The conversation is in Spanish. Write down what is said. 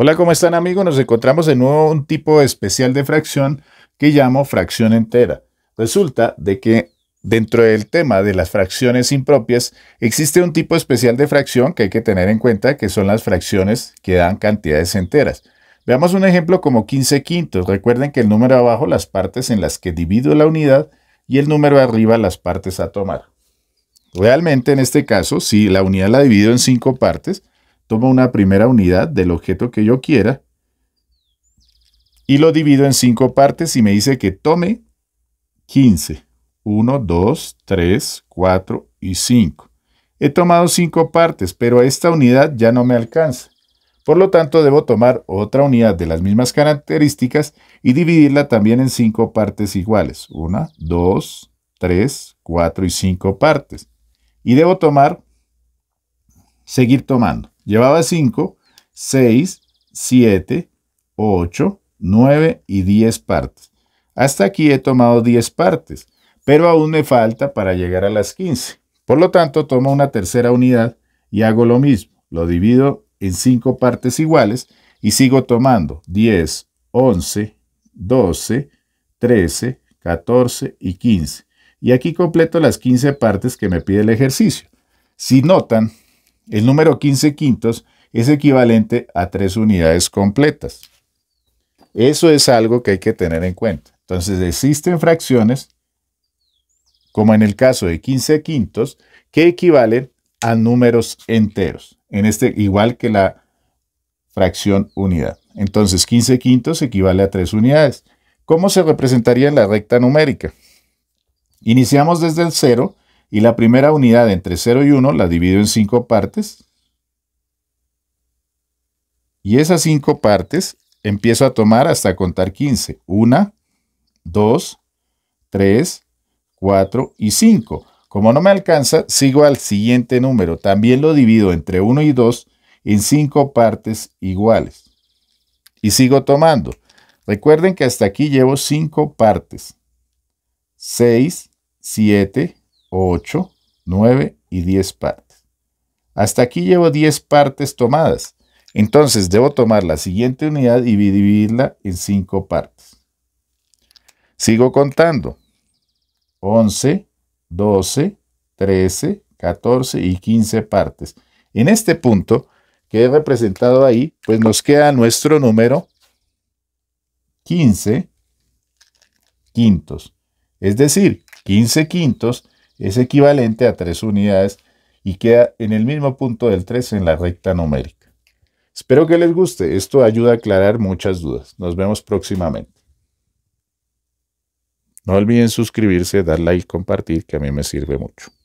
Hola, ¿cómo están amigos? Nos encontramos de nuevo un tipo especial de fracción que llamo fracción entera. Resulta de que dentro del tema de las fracciones impropias existe un tipo especial de fracción que hay que tener en cuenta que son las fracciones que dan cantidades enteras. Veamos un ejemplo como 15 quintos. Recuerden que el número abajo las partes en las que divido la unidad y el número arriba las partes a tomar. Realmente en este caso, si la unidad la divido en 5 partes, tomo una primera unidad del objeto que yo quiera y lo divido en cinco partes y me dice que tome 15. 1, 2, 3, 4 y 5. He tomado cinco partes, pero esta unidad ya no me alcanza. Por lo tanto, debo tomar otra unidad de las mismas características y dividirla también en cinco partes iguales. 1, 2, 3, 4 y 5 partes. Y debo tomar, seguir tomando. Llevaba 5, 6, 7, 8, 9 y 10 partes. Hasta aquí he tomado 10 partes, pero aún me falta para llegar a las 15. Por lo tanto, tomo una tercera unidad y hago lo mismo. Lo divido en 5 partes iguales y sigo tomando 10, 11, 12, 13, 14 y 15. Y aquí completo las 15 partes que me pide el ejercicio. Si notan, el número 15 quintos es equivalente a tres unidades completas. Eso es algo que hay que tener en cuenta. Entonces existen fracciones, como en el caso de 15 quintos, que equivalen a números enteros. En este, igual que la fracción unidad. Entonces 15 quintos equivale a tres unidades. ¿Cómo se representaría en la recta numérica? Iniciamos desde el 0 y la primera unidad entre 0 y 1 la divido en 5 partes. Y esas 5 partes empiezo a tomar hasta contar 15. 1, 2, 3, 4 y 5. Como no me alcanza, sigo al siguiente número. También lo divido entre 1 y 2 en 5 partes iguales. Y sigo tomando. Recuerden que hasta aquí llevo 5 partes. 6, 7, 8, 9 y 10 partes. Hasta aquí llevo 10 partes tomadas. Entonces debo tomar la siguiente unidad y dividirla en 5 partes. Sigo contando. 11, 12, 13, 14 y 15 partes. En este punto que he representado ahí, pues nos queda nuestro número 15 quintos. Es decir, 15 quintos es equivalente a 3 unidades y queda en el mismo punto del 3 en la recta numérica. Espero que les guste, esto ayuda a aclarar muchas dudas. Nos vemos próximamente. No olviden suscribirse, dar like, compartir, que a mí me sirve mucho.